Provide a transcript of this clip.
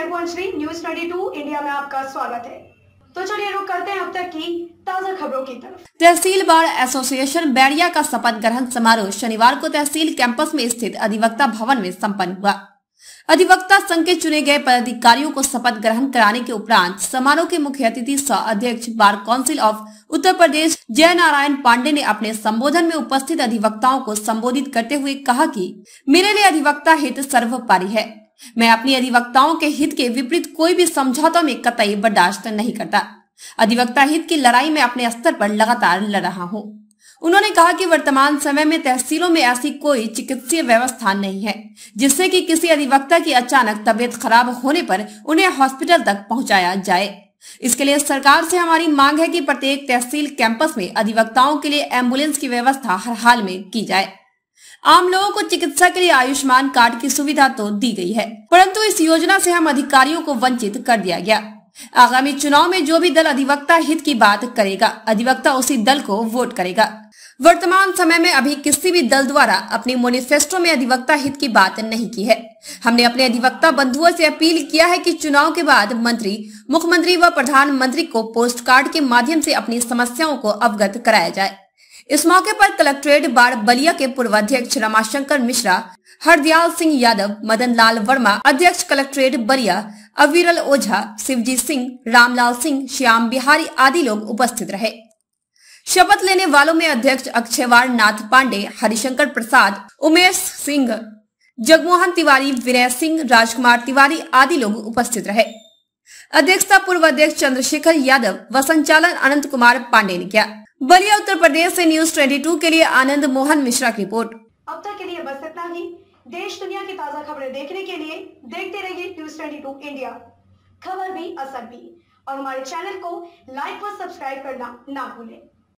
मैं वंशरी news to India में आपका स्वागत है तो चलिए रुक करते हैं अब तक की ताजा खबरों की तरफ तहसील बार एसोसिएशन बैरिया का शपथ ग्रहण समारोह शनिवार को तहसील कैंपस में स्थित अधिवक्ता भवन में संपन्न हुआ अधिवक्ता संघ के चुने गए पदाधिकारियों को शपथ ग्रहण कराने के उपरांत समारोह के मुख्य अतिथि स अध्यक्ष बार काउंसिल ऑफ उत्तर प्रदेश जय नारायण पांडे ने अपने संबोधन में उपस्थित अधिवक्ताओं को संबोधित करते हुए कहा कि मेरे लिए अधिवक्ता हित सर्वोपरि है मैं अपनी अधिवक्ताओं के हित के विपरीत कोई भी समझौता में कतई बर्दाश्त नहीं करता अधिवक्ता हित की लड़ाई में अपने स्तर पर लगातार लड़ रहा हूँ उन्होंने कहा कि वर्तमान समय में तहसीलों में ऐसी कोई चिकित्सीय व्यवस्था नहीं है जिससे कि किसी अधिवक्ता की अचानक तबियत खराब होने पर उन्हें हॉस्पिटल तक पहुंचाया जाए इसके लिए सरकार से हमारी मांग है कि प्रत्येक तहसील कैंपस में अधिवक्ताओं के लिए एम्बुलेंस की व्यवस्था हर हाल में की जाए आम लोगों को चिकित्सा के लिए आयुष्मान कार्ड की सुविधा तो दी गई है परंतु इस योजना से हम अधिकारियों को वंचित कर दिया गया आगामी चुनाव में जो भी दल अधिवक्ता हित की बात करेगा अधिवक्ता उसी दल को वोट करेगा वर्तमान समय में अभी किसी भी दल द्वारा अपने मोनिफेस्टो में अधिवक्ता हित की बात नहीं की है हमने अपने अधिवक्ता बंधुओं से अपील किया है कि चुनाव के बाद मंत्री मुख्यमंत्री व प्रधानमंत्री को पोस्ट कार्ड के माध्यम से अपनी समस्याओं को अवगत कराया जाए इस मौके पर कलेक्ट्रेट बार बलिया के पूर्व अध्यक्ष रमाशंकर मिश्रा हरदयाल सिंह यादव मदन लाल वर्मा अध्यक्ष कलेक्ट्रेट बलिया अविरल ओझा शिवजीत सिंह रामलाल सिंह श्याम बिहारी आदि लोग उपस्थित रहे शपथ लेने वालों में अध्यक्ष अक्षयवार नाथ पांडे हरिशंकर प्रसाद उमेश सिंह जगमोहन तिवारी विनय सिंह राजकुमार तिवारी आदि लोग उपस्थित रहे अध्यक्षता पूर्व अध्यक्ष चंद्रशेखर यादव व संचालन अनंत कुमार पांडे ने किया बलिया उत्तर प्रदेश ऐसी न्यूज ट्वेंटी के लिए आनंद मोहन मिश्रा की रिपोर्ट अब तक के लिए बस इतना ही देश दुनिया की ताज़ा खबरें देखने के लिए देखते रहिए न्यूज टू इंडिया खबर भी असर भी और हमारे चैनल को लाइक व सब्सक्राइब करना ना भूलें